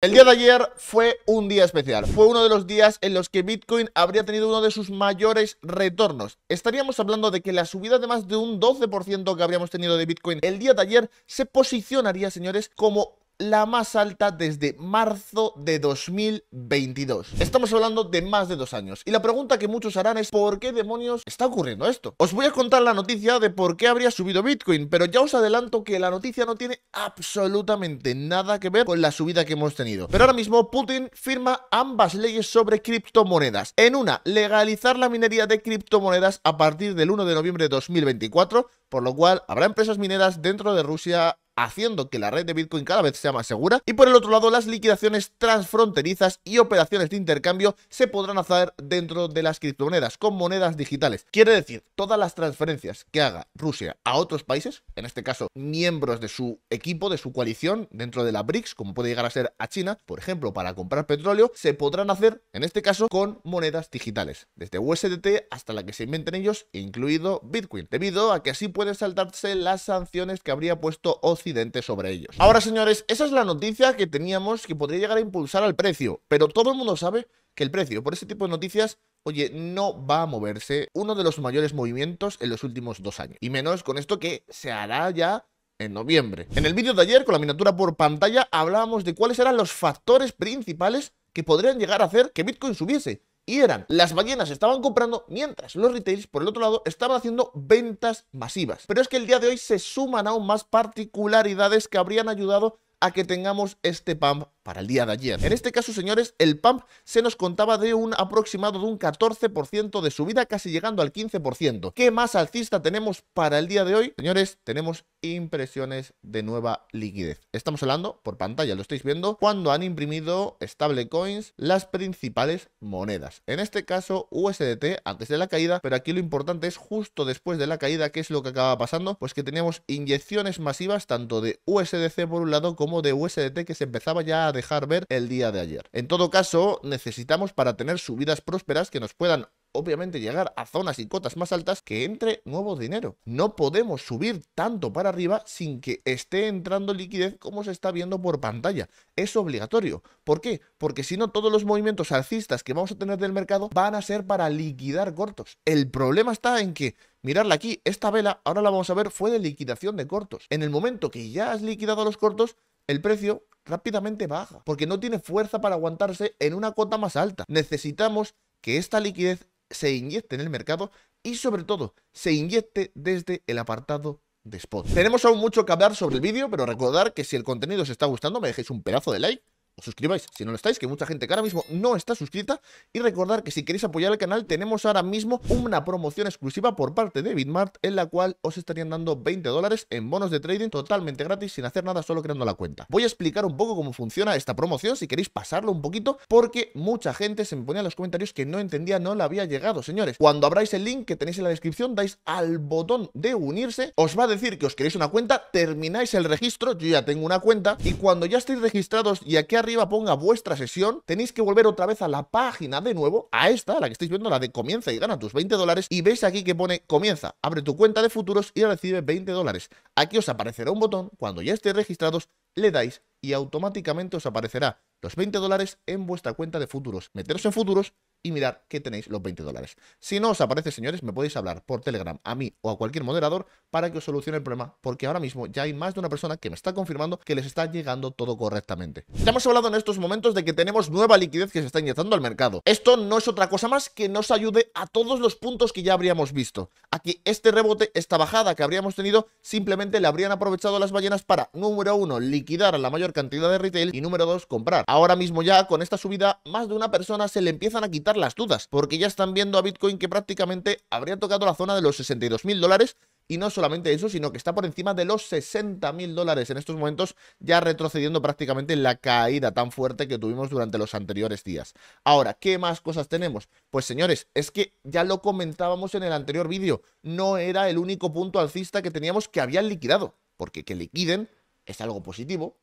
El día de ayer fue un día especial, fue uno de los días en los que Bitcoin habría tenido uno de sus mayores retornos. Estaríamos hablando de que la subida de más de un 12% que habríamos tenido de Bitcoin el día de ayer se posicionaría, señores, como la más alta desde marzo de 2022. Estamos hablando de más de dos años. Y la pregunta que muchos harán es ¿por qué demonios está ocurriendo esto? Os voy a contar la noticia de por qué habría subido Bitcoin, pero ya os adelanto que la noticia no tiene absolutamente nada que ver con la subida que hemos tenido. Pero ahora mismo Putin firma ambas leyes sobre criptomonedas. En una, legalizar la minería de criptomonedas a partir del 1 de noviembre de 2024, por lo cual habrá empresas mineras dentro de Rusia haciendo que la red de Bitcoin cada vez sea más segura. Y por el otro lado, las liquidaciones transfronterizas y operaciones de intercambio se podrán hacer dentro de las criptomonedas con monedas digitales. Quiere decir, todas las transferencias que haga Rusia a otros países, en este caso miembros de su equipo, de su coalición dentro de la BRICS, como puede llegar a ser a China, por ejemplo, para comprar petróleo, se podrán hacer, en este caso, con monedas digitales, desde USDT hasta la que se inventen ellos, incluido Bitcoin, debido a que así pueden saltarse las sanciones que habría puesto OCI sobre ellos. Ahora, señores, esa es la noticia que teníamos que podría llegar a impulsar al precio, pero todo el mundo sabe que el precio por ese tipo de noticias oye, no va a moverse uno de los mayores movimientos en los últimos dos años. Y menos con esto que se hará ya en noviembre. En el vídeo de ayer, con la miniatura por pantalla, hablábamos de cuáles eran los factores principales que podrían llegar a hacer que Bitcoin subiese y eran las ballenas estaban comprando mientras los retailers, por el otro lado estaban haciendo ventas masivas. Pero es que el día de hoy se suman aún más particularidades que habrían ayudado a que tengamos este pump para el día de ayer. En este caso, señores, el pump se nos contaba de un aproximado de un 14% de subida, casi llegando al 15%. ¿Qué más alcista tenemos para el día de hoy? Señores, tenemos impresiones de nueva liquidez. Estamos hablando, por pantalla lo estáis viendo, cuando han imprimido stablecoins las principales monedas. En este caso, USDT antes de la caída, pero aquí lo importante es justo después de la caída, ¿qué es lo que acaba pasando? Pues que teníamos inyecciones masivas tanto de USDC por un lado como de USDT que se empezaba ya a dejar ver el día de ayer. En todo caso, necesitamos para tener subidas prósperas que nos puedan obviamente llegar a zonas y cotas más altas que entre nuevo dinero. No podemos subir tanto para arriba sin que esté entrando liquidez como se está viendo por pantalla. Es obligatorio. ¿Por qué? Porque si no todos los movimientos alcistas que vamos a tener del mercado van a ser para liquidar cortos. El problema está en que Mirarla aquí, esta vela, ahora la vamos a ver, fue de liquidación de cortos. En el momento que ya has liquidado los cortos, el precio rápidamente baja, porque no tiene fuerza para aguantarse en una cuota más alta. Necesitamos que esta liquidez se inyecte en el mercado y sobre todo se inyecte desde el apartado de spot. Tenemos aún mucho que hablar sobre el vídeo, pero recordar que si el contenido os está gustando me dejéis un pedazo de like, os suscribáis si no lo estáis, que mucha gente que ahora mismo no está suscrita. Y recordar que si queréis apoyar el canal, tenemos ahora mismo una promoción exclusiva por parte de Bitmart, en la cual os estarían dando 20 dólares en bonos de trading totalmente gratis, sin hacer nada, solo creando la cuenta. Voy a explicar un poco cómo funciona esta promoción, si queréis pasarlo un poquito, porque mucha gente se me ponía en los comentarios que no entendía, no la había llegado, señores. Cuando abráis el link que tenéis en la descripción, dais al botón de unirse, os va a decir que os queréis una cuenta, termináis el registro, yo ya tengo una cuenta, y cuando ya estéis registrados y aquí arriba arriba ponga vuestra sesión, tenéis que volver otra vez a la página de nuevo, a esta, la que estáis viendo, la de comienza y gana tus 20 dólares, y veis aquí que pone comienza, abre tu cuenta de futuros y recibe 20 dólares. Aquí os aparecerá un botón, cuando ya estéis registrados, le dais y automáticamente os aparecerá los 20 dólares en vuestra cuenta de futuros. Meteros en futuros y mirad que tenéis los 20 dólares. Si no os aparece, señores, me podéis hablar por Telegram a mí o a cualquier moderador para que os solucione el problema, porque ahora mismo ya hay más de una persona que me está confirmando que les está llegando todo correctamente. Ya hemos hablado en estos momentos de que tenemos nueva liquidez que se está inyectando al mercado. Esto no es otra cosa más que nos ayude a todos los puntos que ya habríamos visto. Aquí este rebote, esta bajada que habríamos tenido, simplemente le habrían aprovechado las ballenas para, número uno, liquidar a la mayor cantidad de retail y número dos, comprar. Ahora mismo ya con esta subida, más de una persona se le empiezan a quitar las dudas, porque ya están viendo a Bitcoin que prácticamente habría tocado la zona de los 62 mil dólares y no solamente eso, sino que está por encima de los 60 mil dólares en estos momentos, ya retrocediendo prácticamente la caída tan fuerte que tuvimos durante los anteriores días. Ahora, ¿qué más cosas tenemos? Pues señores, es que ya lo comentábamos en el anterior vídeo, no era el único punto alcista que teníamos que habían liquidado, porque que liquiden es algo positivo,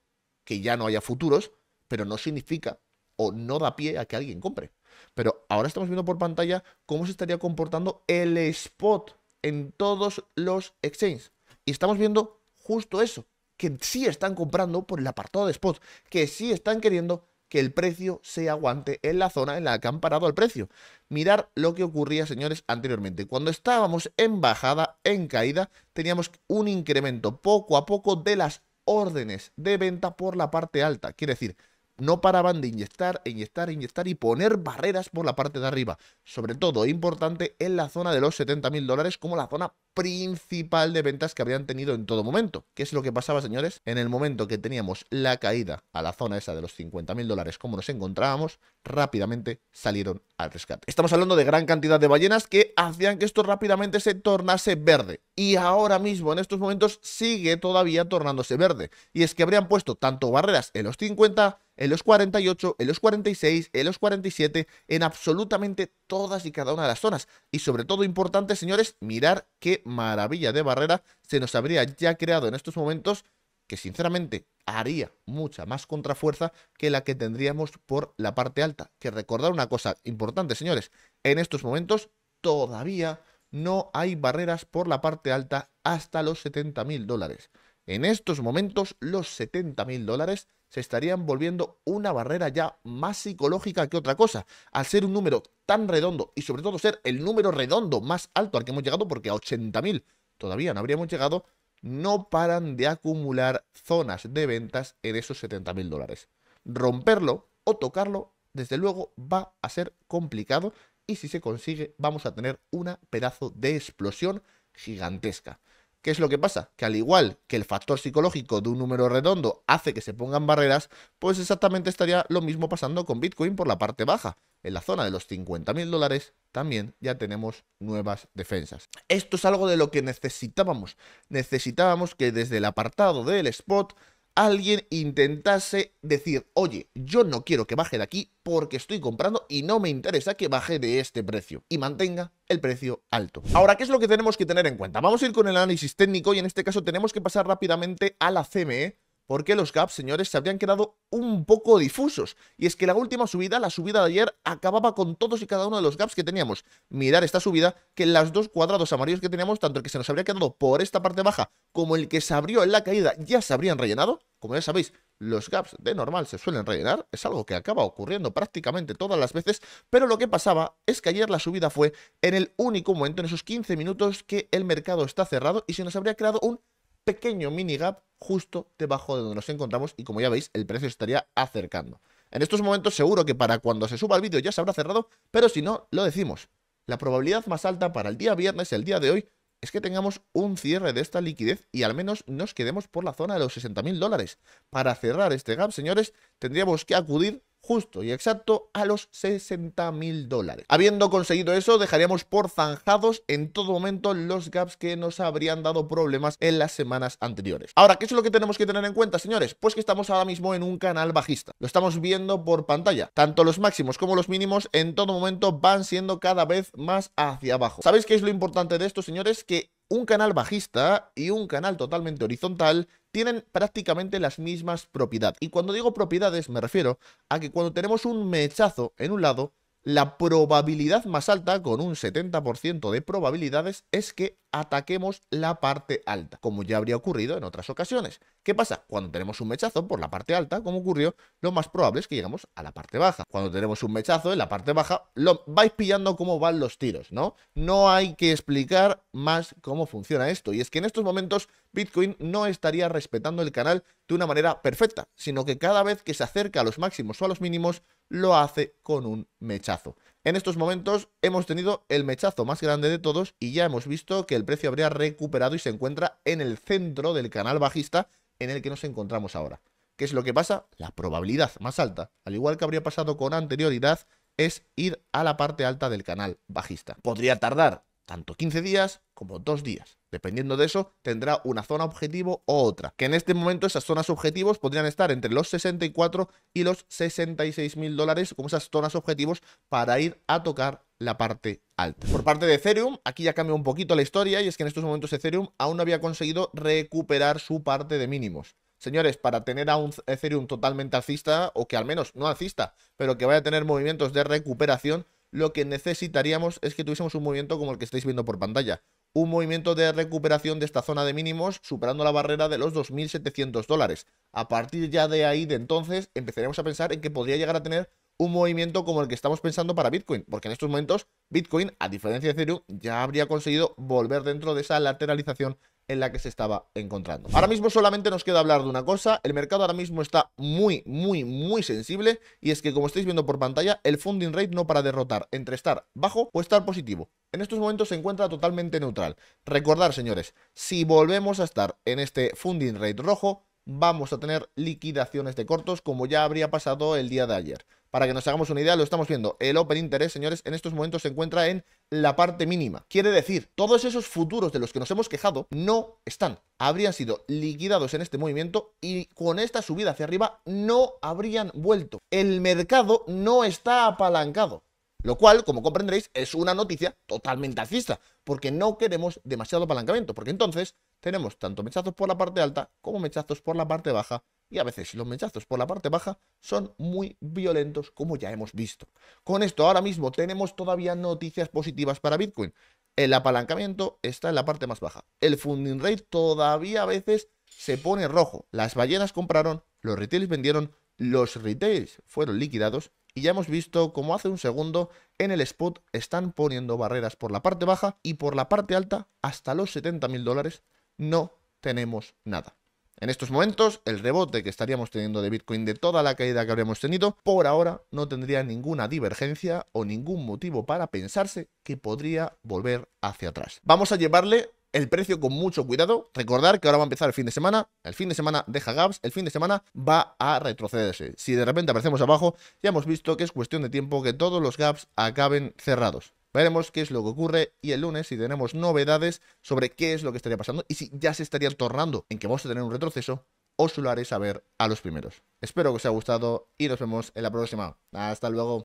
que ya no haya futuros, pero no significa o no da pie a que alguien compre. Pero ahora estamos viendo por pantalla cómo se estaría comportando el spot en todos los exchanges. Y estamos viendo justo eso, que sí están comprando por el apartado de spot, que sí están queriendo que el precio se aguante en la zona en la que han parado el precio. Mirar lo que ocurría, señores, anteriormente. Cuando estábamos en bajada, en caída, teníamos un incremento poco a poco de las órdenes de venta por la parte alta. Quiere decir, no paraban de inyectar, e inyectar, e inyectar y poner barreras por la parte de arriba. Sobre todo importante en la zona de los 70.000 mil dólares como la zona principal de ventas que habían tenido en todo momento. ¿Qué es lo que pasaba, señores? En el momento que teníamos la caída a la zona esa de los 50.000 mil dólares como nos encontrábamos, rápidamente salieron al rescate. Estamos hablando de gran cantidad de ballenas que hacían que esto rápidamente se tornase verde. Y ahora mismo, en estos momentos, sigue todavía tornándose verde. Y es que habrían puesto tanto barreras en los 50, en los 48, en los 46, en los 47, en absolutamente todas y cada una de las zonas. Y sobre todo importante, señores, mirar qué maravilla de barrera se nos habría ya creado en estos momentos que sinceramente haría mucha más contrafuerza que la que tendríamos por la parte alta. Que recordar una cosa importante, señores, en estos momentos todavía no hay barreras por la parte alta hasta los 70.000 mil dólares. En estos momentos los 70.000 mil dólares se estarían volviendo una barrera ya más psicológica que otra cosa. Al ser un número tan redondo y sobre todo ser el número redondo más alto al que hemos llegado, porque a 80.000 todavía no habríamos llegado, no paran de acumular zonas de ventas en esos 70.000 dólares. Romperlo o tocarlo, desde luego, va a ser complicado y si se consigue vamos a tener una pedazo de explosión gigantesca. ¿Qué es lo que pasa? Que al igual que el factor psicológico de un número redondo hace que se pongan barreras, pues exactamente estaría lo mismo pasando con Bitcoin por la parte baja. En la zona de los 50.000 dólares también ya tenemos nuevas defensas. Esto es algo de lo que necesitábamos. Necesitábamos que desde el apartado del spot alguien intentase decir, oye, yo no quiero que baje de aquí porque estoy comprando y no me interesa que baje de este precio y mantenga el precio alto. Ahora, ¿qué es lo que tenemos que tener en cuenta? Vamos a ir con el análisis técnico y en este caso tenemos que pasar rápidamente a la CME porque los gaps, señores, se habrían quedado un poco difusos. Y es que la última subida, la subida de ayer, acababa con todos y cada uno de los gaps que teníamos. Mirar esta subida, que las dos cuadrados amarillos que teníamos, tanto el que se nos habría quedado por esta parte baja como el que se abrió en la caída, ya se habrían rellenado. Como ya sabéis, los gaps de normal se suelen rellenar, es algo que acaba ocurriendo prácticamente todas las veces, pero lo que pasaba es que ayer la subida fue en el único momento, en esos 15 minutos que el mercado está cerrado y se nos habría creado un pequeño mini gap justo debajo de donde nos encontramos y como ya veis el precio estaría acercando. En estos momentos seguro que para cuando se suba el vídeo ya se habrá cerrado, pero si no, lo decimos. La probabilidad más alta para el día viernes, el día de hoy, es que tengamos un cierre de esta liquidez y al menos nos quedemos por la zona de los 60.000 dólares. Para cerrar este gap, señores, tendríamos que acudir justo y exacto a los 60 mil dólares. Habiendo conseguido eso, dejaríamos por zanjados en todo momento los gaps que nos habrían dado problemas en las semanas anteriores. Ahora, ¿qué es lo que tenemos que tener en cuenta, señores? Pues que estamos ahora mismo en un canal bajista. Lo estamos viendo por pantalla. Tanto los máximos como los mínimos en todo momento van siendo cada vez más hacia abajo. ¿Sabéis qué es lo importante de esto, señores? Que un canal bajista y un canal totalmente horizontal tienen prácticamente las mismas propiedades. Y cuando digo propiedades me refiero a que cuando tenemos un mechazo en un lado, la probabilidad más alta, con un 70% de probabilidades, es que ataquemos la parte alta, como ya habría ocurrido en otras ocasiones. ¿Qué pasa? Cuando tenemos un mechazo por la parte alta, como ocurrió, lo más probable es que llegamos a la parte baja. Cuando tenemos un mechazo en la parte baja, lo vais pillando cómo van los tiros, ¿no? No hay que explicar más cómo funciona esto. Y es que en estos momentos Bitcoin no estaría respetando el canal de una manera perfecta, sino que cada vez que se acerca a los máximos o a los mínimos, lo hace con un mechazo. En estos momentos hemos tenido el mechazo más grande de todos y ya hemos visto que el precio habría recuperado y se encuentra en el centro del canal bajista en el que nos encontramos ahora. ¿Qué es lo que pasa? La probabilidad más alta, al igual que habría pasado con anterioridad, es ir a la parte alta del canal bajista. Podría tardar tanto 15 días como 2 días. Dependiendo de eso, tendrá una zona objetivo o otra. Que en este momento esas zonas objetivos podrían estar entre los 64 y los 66 mil dólares como esas zonas objetivos para ir a tocar la parte alta. Por parte de Ethereum, aquí ya cambia un poquito la historia y es que en estos momentos Ethereum aún no había conseguido recuperar su parte de mínimos. Señores, para tener a un Ethereum totalmente alcista, o que al menos no alcista, pero que vaya a tener movimientos de recuperación, lo que necesitaríamos es que tuviésemos un movimiento como el que estáis viendo por pantalla. Un movimiento de recuperación de esta zona de mínimos superando la barrera de los 2.700 dólares. A partir ya de ahí, de entonces, empezaremos a pensar en que podría llegar a tener un movimiento como el que estamos pensando para Bitcoin, porque en estos momentos Bitcoin, a diferencia de Ethereum, ya habría conseguido volver dentro de esa lateralización en la que se estaba encontrando. Ahora mismo solamente nos queda hablar de una cosa, el mercado ahora mismo está muy, muy, muy sensible y es que como estáis viendo por pantalla, el funding rate no para derrotar entre estar bajo o estar positivo. En estos momentos se encuentra totalmente neutral. Recordar, señores, si volvemos a estar en este funding rate rojo, vamos a tener liquidaciones de cortos como ya habría pasado el día de ayer. Para que nos hagamos una idea, lo estamos viendo. El Open Interest, señores, en estos momentos se encuentra en la parte mínima. Quiere decir, todos esos futuros de los que nos hemos quejado no están. Habrían sido liquidados en este movimiento y con esta subida hacia arriba no habrían vuelto. El mercado no está apalancado. Lo cual, como comprenderéis, es una noticia totalmente alcista, porque no queremos demasiado apalancamiento, porque entonces tenemos tanto mechazos por la parte alta como mechazos por la parte baja y a veces los mechazos por la parte baja son muy violentos como ya hemos visto. Con esto ahora mismo tenemos todavía noticias positivas para Bitcoin. El apalancamiento está en la parte más baja. El funding rate todavía a veces se pone rojo. Las ballenas compraron, los retails vendieron, los retails fueron liquidados y ya hemos visto como hace un segundo en el spot están poniendo barreras por la parte baja y por la parte alta hasta los 70 mil dólares no tenemos nada. En estos momentos, el rebote que estaríamos teniendo de Bitcoin de toda la caída que habríamos tenido, por ahora no tendría ninguna divergencia o ningún motivo para pensarse que podría volver hacia atrás. Vamos a llevarle el precio con mucho cuidado. Recordar que ahora va a empezar el fin de semana. El fin de semana deja gaps. El fin de semana va a retrocederse. Si de repente aparecemos abajo, ya hemos visto que es cuestión de tiempo que todos los gaps acaben cerrados. Veremos qué es lo que ocurre y el lunes si tenemos novedades sobre qué es lo que estaría pasando y si ya se estaría tornando en que vamos a tener un retroceso, os lo haré saber a los primeros. Espero que os haya gustado y nos vemos en la próxima. Hasta luego.